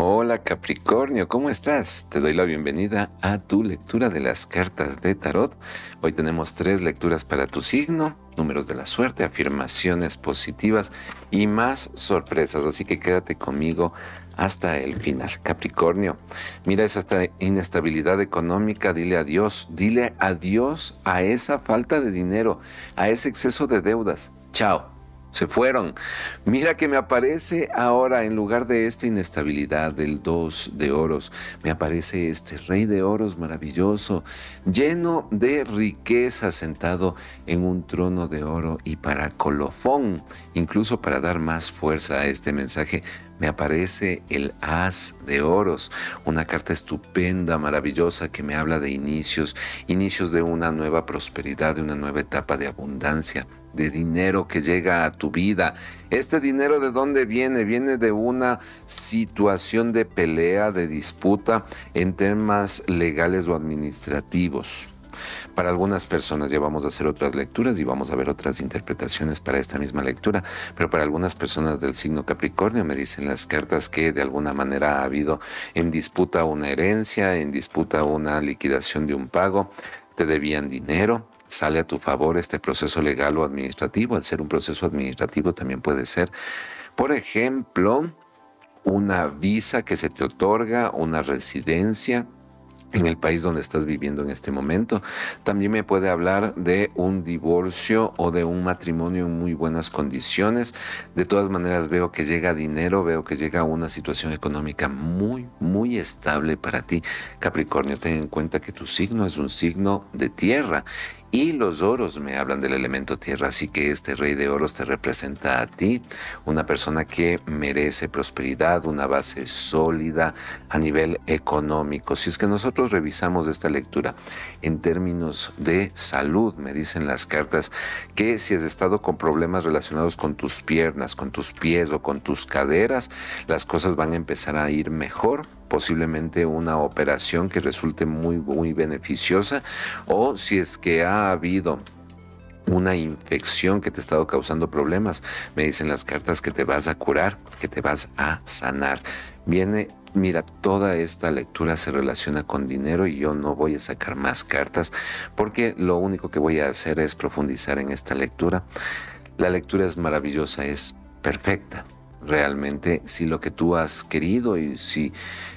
Hola Capricornio, ¿cómo estás? Te doy la bienvenida a tu lectura de las cartas de tarot. Hoy tenemos tres lecturas para tu signo, números de la suerte, afirmaciones positivas y más sorpresas, así que quédate conmigo hasta el final. Capricornio, mira esa inestabilidad económica, dile adiós, dile adiós a esa falta de dinero, a ese exceso de deudas. Chao, se fueron. Mira que me aparece ahora, en lugar de esta inestabilidad del dos de oros, me aparece este rey de oros maravilloso, lleno de riqueza, sentado en un trono de oro y para colofón, incluso para dar más fuerza a este mensaje, me aparece el As de Oros, una carta estupenda, maravillosa, que me habla de inicios, inicios de una nueva prosperidad, de una nueva etapa de abundancia de dinero que llega a tu vida. ¿Este dinero de dónde viene? Viene de una situación de pelea, de disputa en temas legales o administrativos. Para algunas personas ya vamos a hacer otras lecturas y vamos a ver otras interpretaciones para esta misma lectura, pero para algunas personas del signo Capricornio me dicen las cartas que de alguna manera ha habido en disputa una herencia, en disputa una liquidación de un pago, te debían dinero, sale a tu favor este proceso legal o administrativo. Al ser un proceso administrativo también puede ser, por ejemplo, una visa que se te otorga, una residencia en el país donde estás viviendo en este momento. También me puede hablar de un divorcio o de un matrimonio en muy buenas condiciones. De todas maneras veo que llega dinero, veo que llega una situación económica muy, muy estable para ti. Capricornio, ten en cuenta que tu signo es un signo de tierra y los oros me hablan del elemento tierra, así que este rey de oros te representa a ti, una persona que merece prosperidad, una base sólida a nivel económico. Si es que nosotros revisamos esta lectura en términos de salud, me dicen las cartas que si has estado con problemas relacionados con tus piernas, con tus pies o con tus caderas, las cosas van a empezar a ir mejor posiblemente una operación que resulte muy, muy beneficiosa o si es que ha habido una infección que te ha estado causando problemas. Me dicen las cartas que te vas a curar, que te vas a sanar. Viene, mira, toda esta lectura se relaciona con dinero y yo no voy a sacar más cartas porque lo único que voy a hacer es profundizar en esta lectura. La lectura es maravillosa, es perfecta realmente si lo que tú has querido y si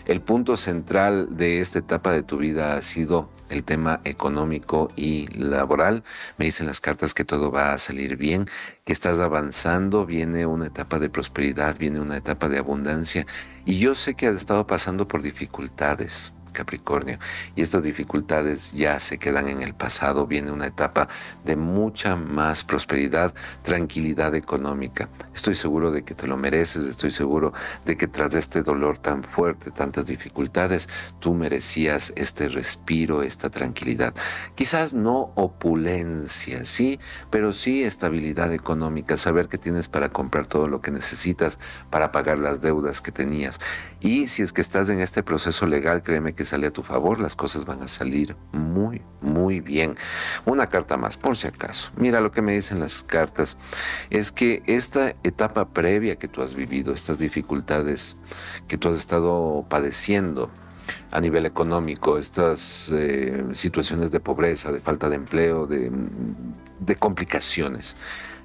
el punto central de esta etapa de tu vida ha sido el tema económico y laboral. Me dicen las cartas que todo va a salir bien, que estás avanzando, viene una etapa de prosperidad, viene una etapa de abundancia. Y yo sé que has estado pasando por dificultades Capricornio. Y estas dificultades ya se quedan en el pasado. Viene una etapa de mucha más prosperidad, tranquilidad económica. Estoy seguro de que te lo mereces, estoy seguro de que tras este dolor tan fuerte, tantas dificultades, tú merecías este respiro, esta tranquilidad. Quizás no opulencia, sí, pero sí estabilidad económica, saber que tienes para comprar todo lo que necesitas para pagar las deudas que tenías. Y si es que estás en este proceso legal, créeme que sale a tu favor, las cosas van a salir muy, muy bien. Una carta más, por si acaso. Mira lo que me dicen las cartas. Es que esta etapa previa que tú has vivido, estas dificultades que tú has estado padeciendo, a nivel económico, estas eh, situaciones de pobreza, de falta de empleo, de complicaciones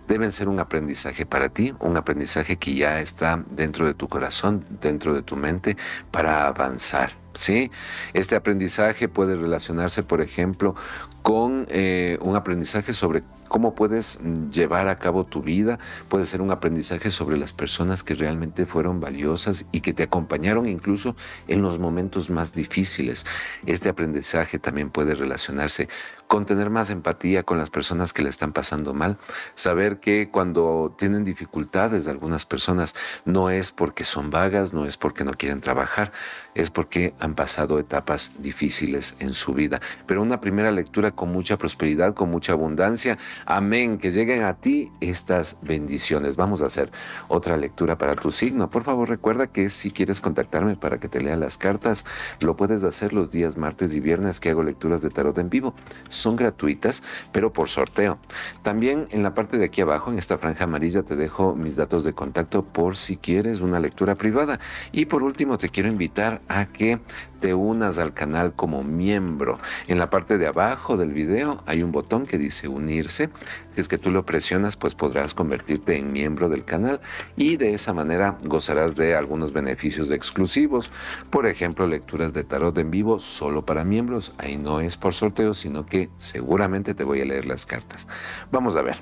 deben ser un aprendizaje para ti, un aprendizaje que ya está dentro de tu corazón, dentro de tu mente, para avanzar. ¿sí? Este aprendizaje puede relacionarse, por ejemplo, con eh, un aprendizaje sobre cómo puedes llevar a cabo tu vida, puede ser un aprendizaje sobre las personas que realmente fueron valiosas y que te acompañaron incluso en los momentos más difíciles. Este aprendizaje también puede relacionarse con tener más empatía con las personas que le están pasando mal, saber que cuando tienen dificultades algunas personas no es porque son vagas, no es porque no quieren trabajar, es porque han pasado etapas difíciles en su vida. Pero una primera lectura con mucha prosperidad, con mucha abundancia. Amén, que lleguen a ti estas bendiciones. Vamos a hacer otra lectura para tu signo. Por favor, recuerda que si quieres contactarme para que te lean las cartas, lo puedes hacer los días martes y viernes que hago lecturas de tarot en vivo son gratuitas, pero por sorteo. También en la parte de aquí abajo, en esta franja amarilla, te dejo mis datos de contacto por si quieres una lectura privada. Y por último, te quiero invitar a que te unas al canal como miembro. En la parte de abajo del video hay un botón que dice unirse. Si es que tú lo presionas, pues podrás convertirte en miembro del canal y de esa manera gozarás de algunos beneficios exclusivos. Por ejemplo, lecturas de tarot en vivo solo para miembros. Ahí no es por sorteo, sino que seguramente te voy a leer las cartas. Vamos a ver.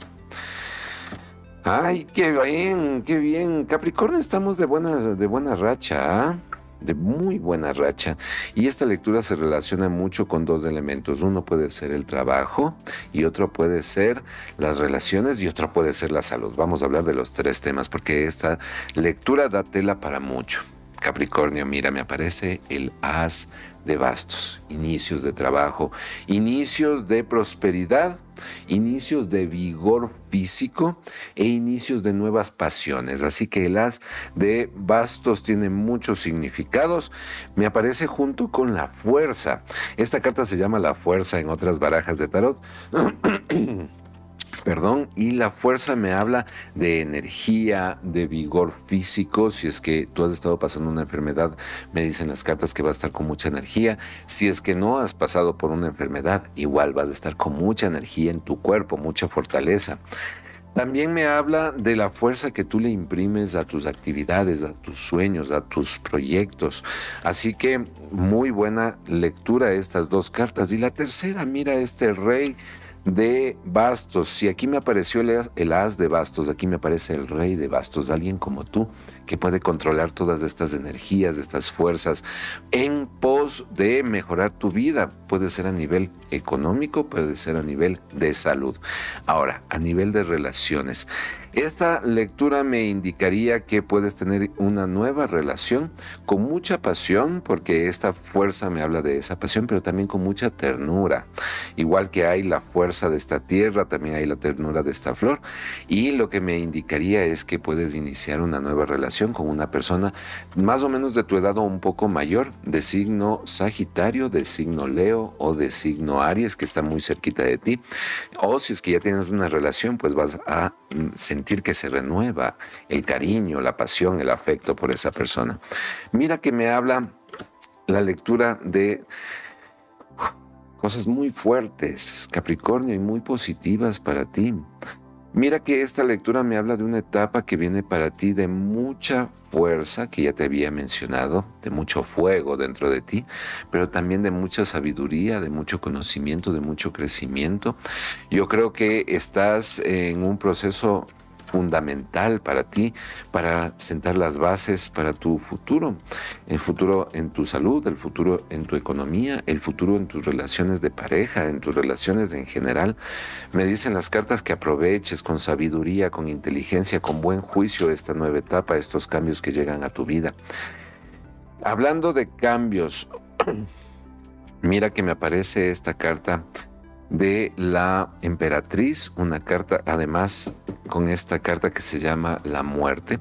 Ay, qué bien, qué bien. Capricornio, estamos de buena, de racha. ¿ah? de muy buena racha y esta lectura se relaciona mucho con dos elementos. Uno puede ser el trabajo y otro puede ser las relaciones y otro puede ser la salud. Vamos a hablar de los tres temas porque esta lectura da tela para mucho. Capricornio, mira, me aparece el as de bastos, inicios de trabajo, inicios de prosperidad, inicios de vigor físico e inicios de nuevas pasiones. Así que el as de bastos tiene muchos significados. Me aparece junto con la fuerza. Esta carta se llama la fuerza en otras barajas de tarot. perdón, y la fuerza me habla de energía, de vigor físico, si es que tú has estado pasando una enfermedad, me dicen las cartas que vas a estar con mucha energía, si es que no has pasado por una enfermedad, igual vas a estar con mucha energía en tu cuerpo, mucha fortaleza. También me habla de la fuerza que tú le imprimes a tus actividades, a tus sueños, a tus proyectos. Así que muy buena lectura estas dos cartas. Y la tercera, mira este rey de bastos. Si aquí me apareció el, haz as de bastos, aquí me aparece el rey de bastos, alguien como tú que puede controlar todas estas energías, estas fuerzas en pos de mejorar tu vida. Puede ser a nivel económico, puede ser a nivel de salud. Ahora, a nivel de relaciones. Esta lectura me indicaría que puedes tener una nueva relación con mucha pasión, porque esta fuerza me habla de esa pasión, pero también con mucha ternura. Igual que hay la fuerza de esta tierra, también hay la ternura de esta flor. Y lo que me indicaría es que puedes iniciar una nueva relación con una persona más o menos de tu edad o un poco mayor, de signo Sagitario, de signo Leo o de signo Aries, que está muy cerquita de ti. O si es que ya tienes una relación, pues vas a sentir mm, que se renueva el cariño, la pasión, el afecto por esa persona. Mira que me habla la lectura de cosas muy fuertes, Capricornio, y muy positivas para ti. Mira que esta lectura me habla de una etapa que viene para ti de mucha fuerza, que ya te había mencionado, de mucho fuego dentro de ti, pero también de mucha sabiduría, de mucho conocimiento, de mucho crecimiento. Yo creo que estás en un proceso fundamental para ti, para sentar las bases para tu futuro, el futuro en tu salud, el futuro en tu economía, el futuro en tus relaciones de pareja, en tus relaciones en general. Me dicen las cartas que aproveches con sabiduría, con inteligencia, con buen juicio esta nueva etapa, estos cambios que llegan a tu vida. Hablando de cambios, mira que me aparece esta carta de la emperatriz, una carta además con esta carta que se llama La muerte.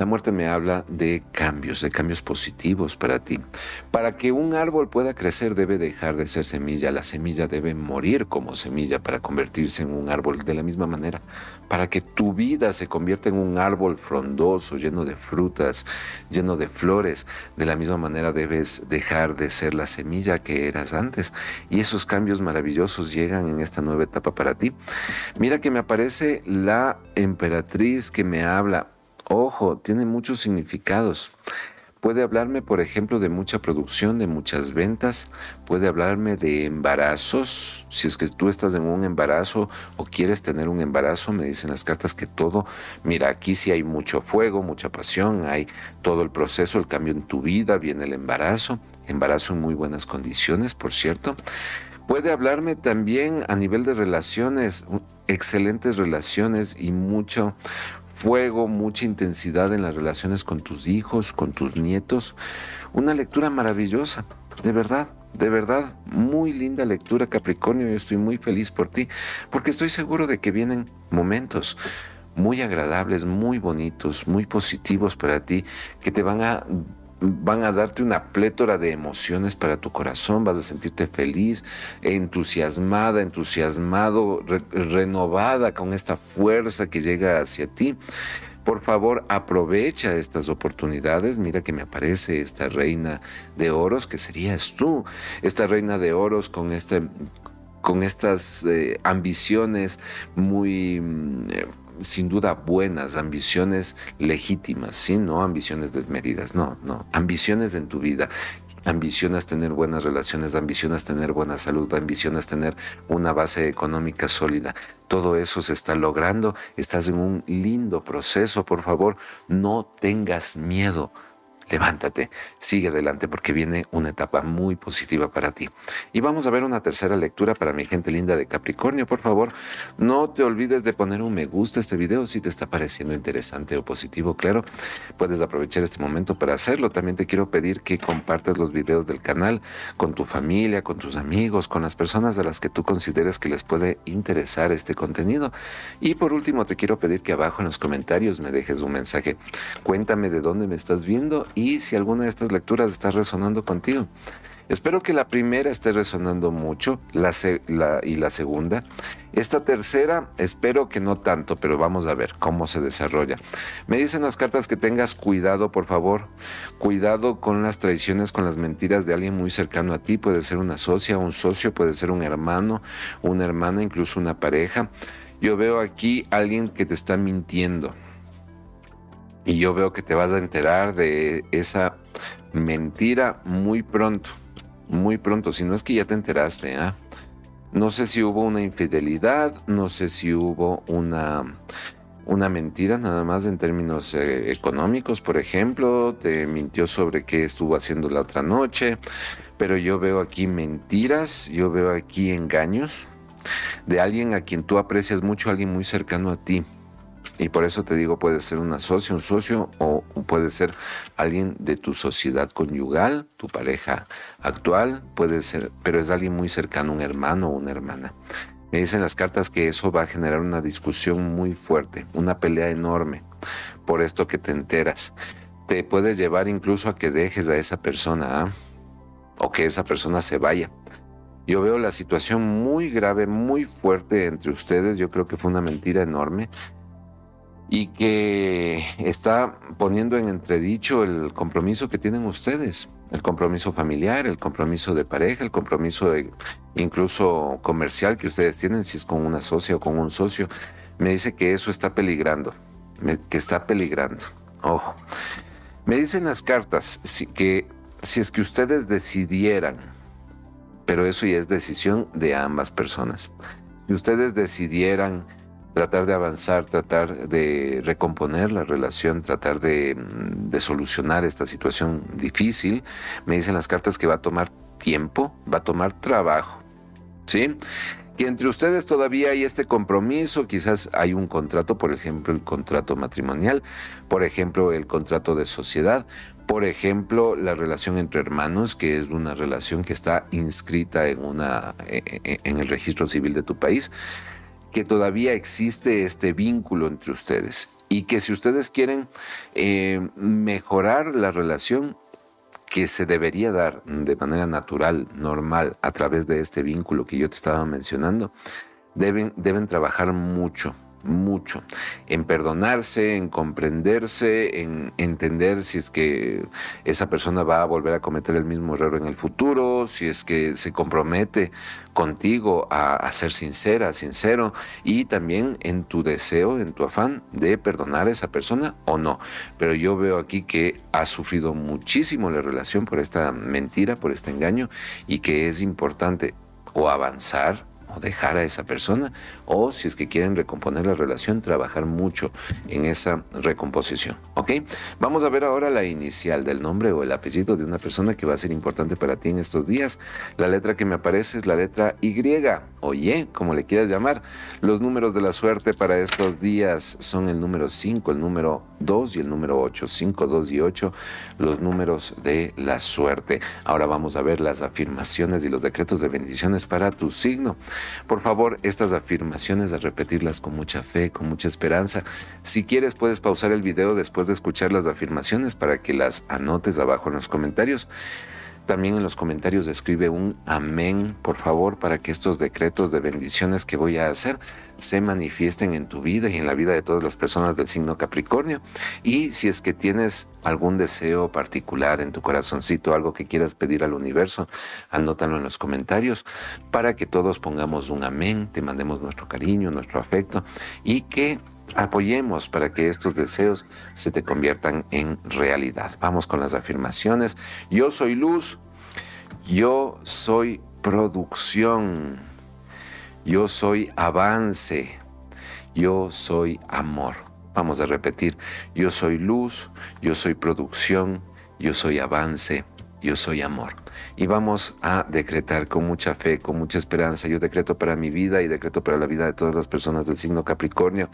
La muerte me habla de cambios, de cambios positivos para ti. Para que un árbol pueda crecer debe dejar de ser semilla. La semilla debe morir como semilla para convertirse en un árbol. De la misma manera, para que tu vida se convierta en un árbol frondoso, lleno de frutas, lleno de flores, de la misma manera debes dejar de ser la semilla que eras antes. Y esos cambios maravillosos llegan en esta nueva etapa para ti. Mira que me aparece la emperatriz que me habla Ojo, tiene muchos significados. Puede hablarme, por ejemplo, de mucha producción, de muchas ventas, puede hablarme de embarazos, si es que tú estás en un embarazo o quieres tener un embarazo, me dicen las cartas que todo, mira, aquí sí hay mucho fuego, mucha pasión, hay todo el proceso, el cambio en tu vida, viene el embarazo, embarazo en muy buenas condiciones, por cierto. Puede hablarme también a nivel de relaciones, excelentes relaciones y mucho, fuego, mucha intensidad en las relaciones con tus hijos, con tus nietos. Una lectura maravillosa, de verdad. De verdad, muy linda lectura Capricornio, yo estoy muy feliz por ti, porque estoy seguro de que vienen momentos muy agradables, muy bonitos, muy positivos para ti, que te van a van a darte una plétora de emociones para tu corazón, vas a sentirte feliz, entusiasmada, entusiasmado, renovada con esta fuerza que llega hacia ti. Por favor, aprovecha estas oportunidades. Mira que me aparece esta reina de oros, que serías tú, esta reina de oros con este con estas eh, ambiciones muy mm, eh, sin duda buenas, ambiciones legítimas, ¿sí? No ambiciones desmedidas, no, no, ambiciones en tu vida. Ambiciones tener buenas relaciones, ambiciones tener buena salud, ambiciones tener una base económica sólida. Todo eso se está logrando, estás en un lindo proceso, por favor, no tengas miedo levántate, sigue adelante porque viene una etapa muy positiva para ti. Y vamos a ver una tercera lectura para mi gente linda de Capricornio. Por favor, no te olvides de poner un me gusta a este video si te está pareciendo interesante o positivo. Claro, puedes aprovechar este momento para hacerlo. También te quiero pedir que compartas los videos del canal con tu familia, con tus amigos, con las personas a las que tú consideres que les puede interesar este contenido. Y por último, te quiero pedir que abajo en los comentarios me dejes un mensaje. Cuéntame de dónde me estás viendo y si alguna de estas lecturas está resonando contigo. Espero que la primera esté resonando mucho y la segunda. Esta tercera espero que no tanto, pero vamos a ver cómo se desarrolla. Me dicen las cartas que tengas cuidado, por favor. Cuidado con las traiciones, con las mentiras de alguien muy cercano a ti. Puede ser una socia, un socio, puede ser un hermano, una hermana, incluso una pareja. Yo veo aquí alguien que te está mintiendo y yo veo que te vas a enterar de esa mentira muy pronto, muy pronto, si no es que ya te enteraste. ¿ah? No sé si hubo una infidelidad, no sé si hubo una, una mentira, nada más en términos eh, económicos, por ejemplo, te mintió sobre qué estuvo haciendo la otra noche, pero yo veo aquí mentiras, yo veo aquí engaños de alguien a quien tú aprecias mucho, alguien muy cercano a ti y por eso te digo, puede ser una socio, un socio o puede ser alguien de tu sociedad conyugal, tu pareja actual, puede ser, pero es alguien muy cercano, un hermano o una hermana. Me dicen las cartas que eso va a generar una discusión muy fuerte, una pelea enorme por esto que te enteras. Te puede llevar incluso a que dejes a esa persona ¿ah? o que esa persona se vaya. Yo veo la situación muy grave, muy fuerte entre ustedes. Yo creo que fue una mentira enorme y que está poniendo en entredicho el compromiso que tienen ustedes, el compromiso familiar, el compromiso de pareja, el compromiso de, incluso comercial que ustedes tienen, si es con una socia o con un socio. Me dice que eso está peligrando, que está peligrando. Ojo. Me dicen las cartas que si es que ustedes decidieran, pero eso ya es decisión de ambas personas, si ustedes decidieran tratar de avanzar, tratar de recomponer la relación, tratar mm, de, solucionar esta situación difícil. Me dicen las cartas que va a tomar tiempo, va a tomar trabajo. ¿Sí? Que entre ustedes todavía hay este compromiso, quizás hay un contrato, por ejemplo, el contrato matrimonial, por ejemplo, el contrato de sociedad, por ejemplo, la relación entre hermanos, que es una relación que está inscrita en, una, e, e, e, en el registro civil de tu país que todavía existe este vínculo entre ustedes y que si ustedes quieren eh, mejorar la relación que se debería dar de manera natural, normal, a través de este vínculo que yo te estaba mencionando, deben, deben trabajar mucho mucho, en perdonarse, en comprenderse, en entender si es que esa persona va a volver a cometer el mismo error en el futuro, si es que se compromete contigo a, ser sincera, sincero, y también en tu deseo, en tu afán de perdonar a esa persona o no. Pero yo veo aquí que ha sufrido muchísimo la relación por esta mentira, por este engaño, y que es importante o avanzar dejar a esa persona, o si es que quieren recomponer la relación, trabajar mucho en esa recomposición. ¿Ok? Vamos a ver ahora la inicial del nombre o el apellido de una persona que va a ser importante para ti en estos días. La letra que me aparece es la letra Y o Y, como le quieras llamar. Los números de la suerte para estos días son el número 5, el número 2 y el número 8. 5, 2 y 8, los números de la suerte. Ahora vamos a ver las afirmaciones y los decretos de bendiciones para tu signo. Por favor, estas afirmaciones a repetirlas con mucha fe, con mucha esperanza. Si quieres, puedes pausar el video después de escuchar las afirmaciones para que las anotes abajo en los comentarios también en los comentarios escribe un amén, por favor, para que estos decretos de bendiciones que voy a hacer se manifiesten en tu vida y en la vida de todas las personas del signo Capricornio. Y si es que tienes algún deseo particular en tu corazoncito, algo que quieras pedir al universo, anótalo en los comentarios para que todos pongamos un amén, te mandemos nuestro cariño, nuestro afecto y que Apoyemos para que estos deseos se te conviertan en realidad. Vamos con las afirmaciones. Yo soy luz. Yo soy producción. Yo soy avance. Yo soy amor. Vamos a repetir. Yo soy luz. Yo soy producción. Yo soy avance yo soy amor. Y vamos a decretar con mucha fe, con mucha esperanza. Yo decreto para mi vida y decreto para la vida de todas las personas del signo Capricornio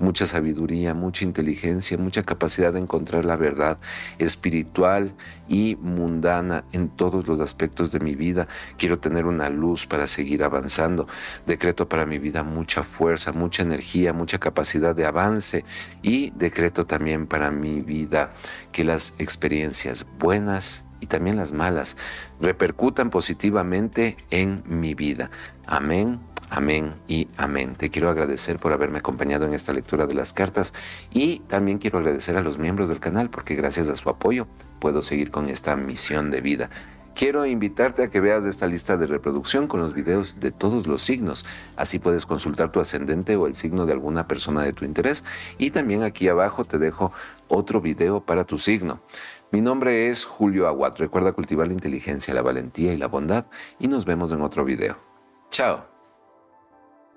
mucha sabiduría, mucha inteligencia, mucha capacidad de encontrar la verdad espiritual y mundana en todos los aspectos de mi vida. Quiero tener una luz para seguir avanzando. Decreto para mi vida mucha fuerza, mucha energía, mucha capacidad de avance y decreto también para mi vida que las experiencias buenas y también las malas repercutan positivamente en mi vida. Amén. Amén y amén. Te quiero agradecer por haberme acompañado en esta lectura de las cartas y también quiero agradecer a los miembros del canal porque gracias a su apoyo puedo seguir con esta misión de vida. Quiero invitarte a que veas esta lista de reproducción con los videos de todos los signos. Así puedes consultar tu ascendente o el signo de alguna persona de tu interés. Y también aquí abajo te dejo otro video para tu signo. Mi nombre es Julio Aguat. Recuerda cultivar la inteligencia, la valentía y la bondad y nos vemos en otro video. Chao.